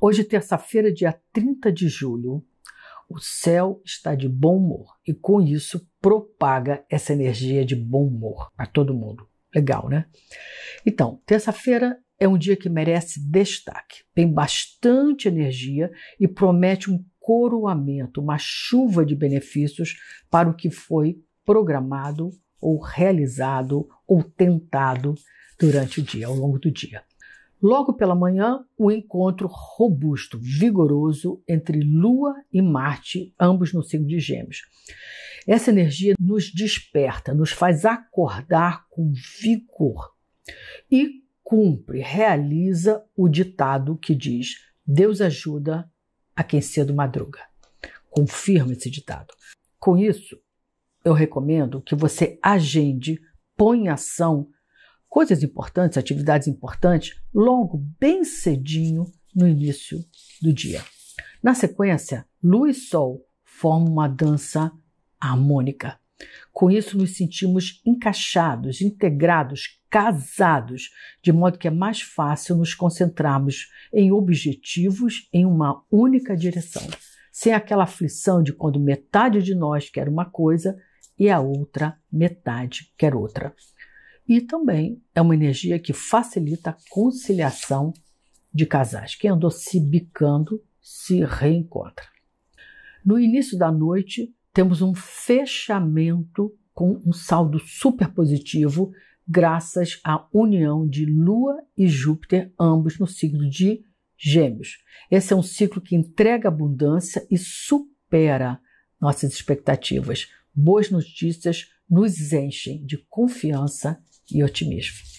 Hoje, terça-feira, dia 30 de julho, o céu está de bom humor e com isso propaga essa energia de bom humor para todo mundo. Legal, né? Então, terça-feira é um dia que merece destaque. Tem bastante energia e promete um coroamento, uma chuva de benefícios para o que foi programado ou realizado ou tentado durante o dia, ao longo do dia. Logo pela manhã, o um encontro robusto, vigoroso entre Lua e Marte, ambos no signo de Gêmeos. Essa energia nos desperta, nos faz acordar com vigor e cumpre, realiza o ditado que diz: Deus ajuda a quem cedo madruga. Confirma esse ditado. Com isso, eu recomendo que você agende, põe em ação coisas importantes, atividades importantes, logo bem cedinho no início do dia. Na sequência, lua e sol formam uma dança harmônica. Com isso, nos sentimos encaixados, integrados, casados, de modo que é mais fácil nos concentrarmos em objetivos em uma única direção, sem aquela aflição de quando metade de nós quer uma coisa e a outra metade quer outra. E também é uma energia que facilita a conciliação de casais. Quem andou se bicando se reencontra. No início da noite, temos um fechamento com um saldo super positivo, graças à união de Lua e Júpiter, ambos no signo de Gêmeos. Esse é um ciclo que entrega abundância e supera nossas expectativas. Boas notícias nos enchem de confiança e otimismo.